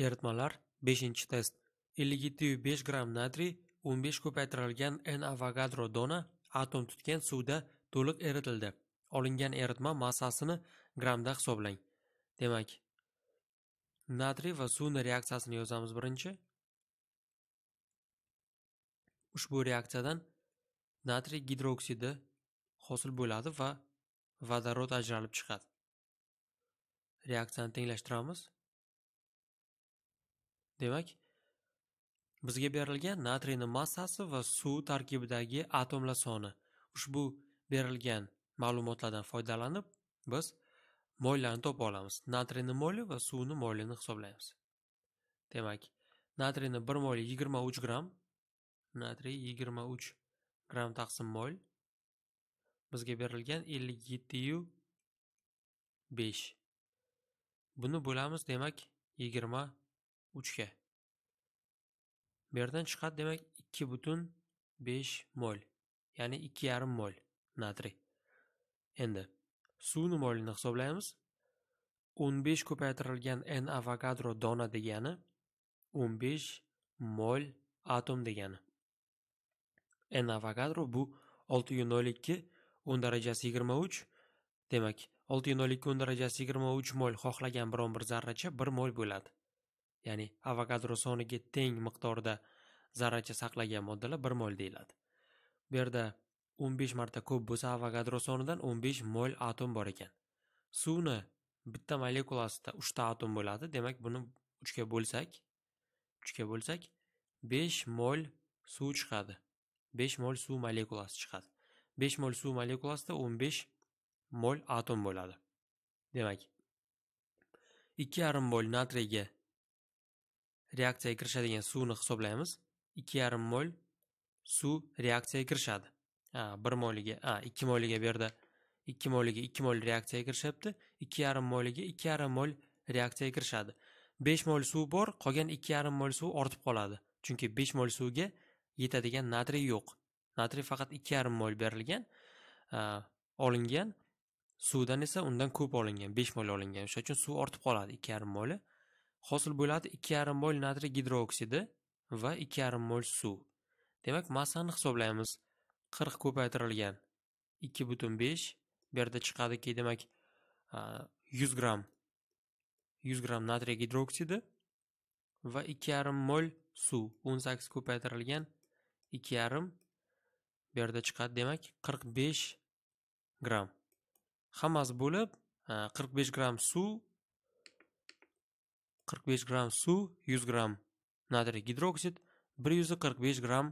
Eritmalar 5-test 57,5 gram natriy 15 ko'paytirilgan N-avogadro dona atom tutgan suvda to'liq eritildi. Olingan eritma massasini gramda hisoblang. Demak, natriy va suvni reaksiyasini yozamiz birinchi. Ushbu reaksiyadan natriy gidroksidi hosil bo'ladi va vodorod ajralib chiqadi. Reaksiyani tenglashtiramiz. Demak, bizga berilgan natriyning massasi va suv tarkibidagi atomlar soni. Ushbu berilgan ma'lumotlardan foydalanib, biz mollarni topa olamiz. Natriyning moli va suvning molini hisoblaymiz. Demak, natriyni 1 moli 23 gramm, natriy 23 gramm taqsim mol bizga berilgan 57 5. Buni bo'lamiz, demak 20 3 ga. Bu yerdan chiqadi, demak 2.5 mol, ya'ni 2,5 mol natriy. Endi suvni molini hisoblaymiz. 15 ko'paytirilgan N Avogadro dona degani 15 mol atom degani. N Avogadro bu 6.02 10 darajasi 23 demak 6.02 10 darajasi 23 mol xohlagan biron bir zarracha 1 mol bo'ladi. ya'ni Avogadro soniga teng miqdorda zarracha saqlagan moddalar bir mol deyiladi. Bu yerda 15 marta ko'p bo'lsa, Avogadro sonidan 15 mol atom bor ekan. Suvni bitta molekulasida 3 ta atom bo'ladi. Demak, buni 3 ga bo'lsak, 3 ga bo'lsak 5 mol suv chiqadi. 5 mol suv molekulasi chiqadi. 5 mol suv molekulasida 15 mol atom bo'ladi. Demak, 2,5 mol natriyga reaksiyaga kirishadigan suvni hisoblaymiz ikki yarim mol suv reaksiyaga kirishadi bir moliga a ikki moliga bu yerda ikki moliga ikki mol reaksiyaga kirishyapti ikki yarim moliga ikki yarim mol reaksiyaga kirishadi besh mol suv bor qolgan ikki yarim mol suv ortib qoladi chunki besh mol suvga yetadigan natriy yo'q natriy faqat ikki yarim mol berilgan olingan suvdan esa undan ko'p olingan besh mol olingan o'sha uchun suv ortib qoladi ikki yarim moli hosil bo'ladi ikki yarim mol natriy gidrooksidi va ikki yarim mol suv demak massani hisoblaymiz qirq ko'paytirilgan ikki butun besh bu yerda chiqadiki demak yuz gramm yuz gramm natriy gidrooksidi va ikki yarim mol suv o'n sakkiz ko'paytirilgan ikki yarim bu yerda chiqadi demak qirq besh gramm hammasi bo'lib qirq besh gramm suv 145 gram suv 100 gram natriy gidroksid 145 gram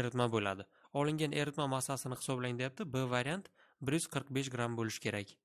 eritma bo'ladi olingan eritma massasini hisoblang deyapti b variant 145 gram bo'lishi kerak